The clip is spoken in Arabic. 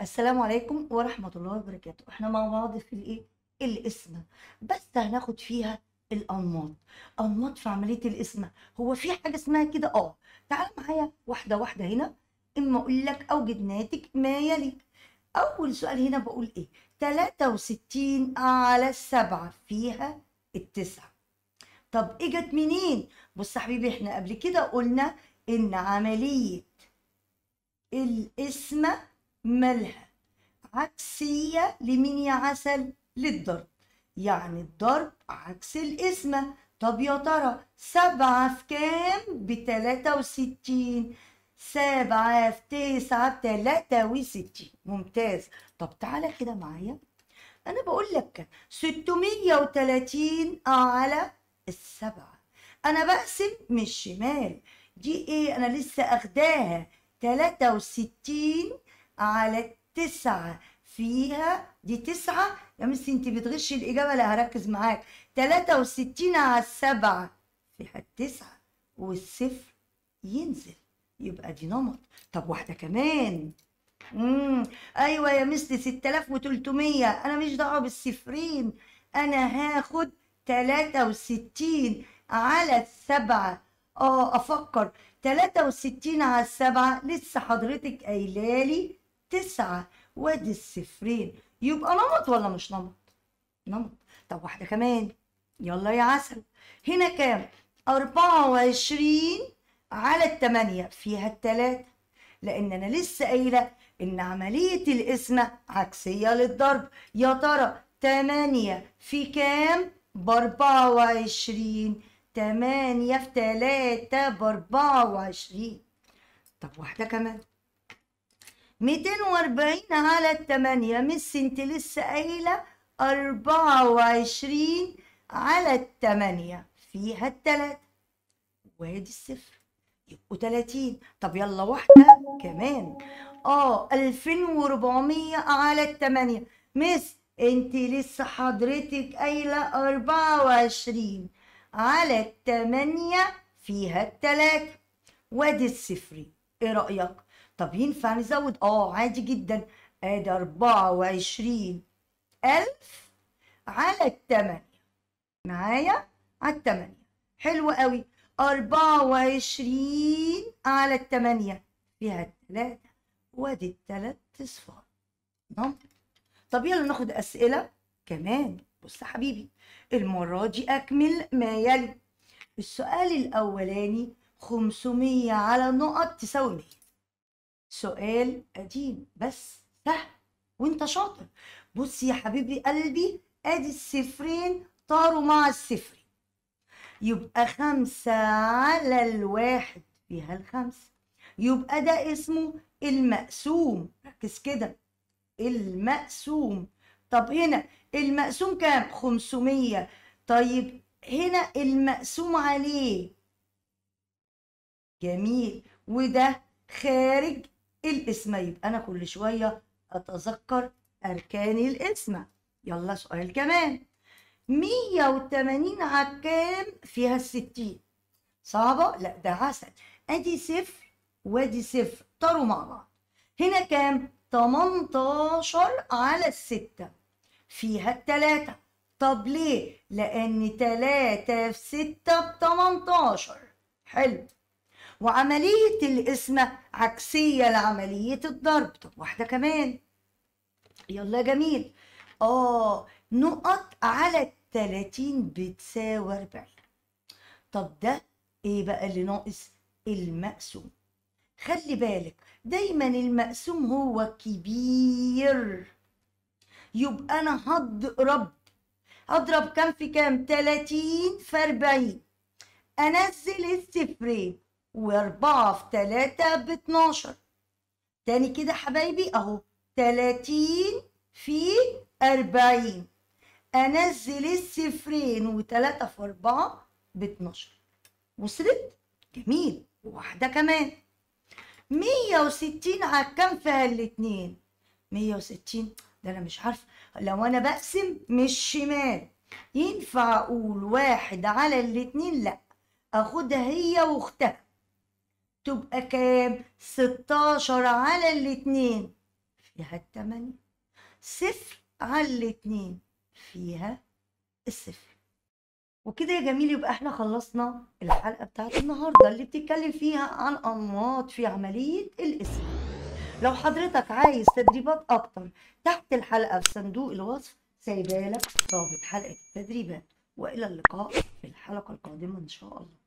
السلام عليكم ورحمة الله وبركاته احنا مع بعض في الايه القسمة بس هناخد فيها الانماط انماط في عملية القسمة هو في حاجة اسمها كده اه تعال معايا واحدة واحدة هنا اما اقول لك اوجد ناتج ما يلي اول سؤال هنا بقول ايه 63 على 7 فيها التسعة طب اجت إيه منين بص يا حبيبي احنا قبل كده قلنا ان عملية القسمة ملح عكسية لمين يا عسل للضرب يعني الضرب عكس القسمة طب يا ترى سبعة في كام بتلاتة وستين سبعة في تسعة بتلاتة وستين ممتاز طب تعالى كده معايا أنا بقول لك ستمية وتلاتين على السبعة أنا بقسم من الشمال دي إيه أنا لسه أخداها تلاتة وستين على التسعة فيها دي تسعة يا مسي انت بتغشي الإجابة لا هركز معاك تلاتة وستين على السبعة فيها التسعة والصفر ينزل يبقى دي نمط طب واحدة كمان امم ايوه يا مستر 6300 انا مش دعوه بالصفرين انا هاخد 63 على السبعة اه افكر 63 على السبعة لسه حضرتك قايله لي تسعة وادي الصفرين يبقى نمط ولا مش نمط نمط طب واحدة كمان يلا يا عسل هنا كام أربعة وعشرين على التمانية فيها التلاتة لأن أنا لسه قايلة إن عملية القسمة عكسية للضرب يا ترى تمانية في كام بأربعة وعشرين تمانية في تلاتة بأربعة وعشرين طب واحدة كمان 240 على 8 ميس انت لسه قايله 24 على 8 فيها التلاتة وادي الصفر يبقوا 30 طب يلا واحدة كمان اه 2400 على 8 مس انت لسه حضرتك قايله 24 على 8 فيها التلاتة وادي الصفر ايه رأيك؟ طب ينفع نزود اه عادي جدا ادي اربعة وعشرين الف على التمانية معايا على التمانية حلو قوي اربعة وعشرين على التمانية فيها التلاتة وادي التلات اصفار نعم. طب يلا ناخد اسئلة كمان بص يا حبيبي المرة دي أكمل ما يلي السؤال الأولاني 500 على نقط تساوي 100 سؤال قديم بس سهل وانت شاطر بص يا حبيبي قلبي ادي الصفرين طاروا مع الصفر يبقى خمسة على الواحد فيها الخمسة يبقى ده اسمه المقسوم ركز كده المقسوم طب هنا المقسوم كام؟ خمسمية طيب هنا المقسوم عليه جميل وده خارج الاسم يبقى انا كل شويه اتذكر اركان الاسم يلا سؤال كمان مية وتمانين عكام فيها الستين صعبة؟ لا ده عسل ادي صفر وادي صفر طاروا مع بعض هنا كام؟ تمنتاشر على الستة فيها التلاتة طب ليه؟ لأن تلاتة في ستة بتمنتاشر حلو وعملية القسمة عكسية لعملية الضرب طب واحدة كمان يلا جميل اه نقط على التلاتين بتساوي أربعين طب ده ايه بقى اللي ناقص المقسوم خلي بالك دايما المقسوم هو كبير يبقى انا هضرب اضرب كام في كام 30 في 40 انزل الصفرين وأربعة في تلاتة باتناشر تاني كده حبايبي أهو تلاتين في أربعين أنزل الصفرين وتلاتة في أربعة باتناشر وصلت جميل واحدة كمان مية وستين على عكام في هالاتنين مية وستين ده أنا مش عارفة لو أنا بقسم مش شمال ينفع أقول واحد على الاتنين لأ أخدها هي وأختها تبقى كام 16 على الاتنين فيها التمانية صفر على الاتنين فيها الصفر وكده يا جميل يبقى احنا خلصنا الحلقة بتاعت النهاردة اللي بتتكلم فيها عن أنماط في عملية القسم لو حضرتك عايز تدريبات أكتر تحت الحلقة في صندوق الوصف سايبالك رابط حلقة التدريبات وإلى اللقاء في الحلقة القادمة إن شاء الله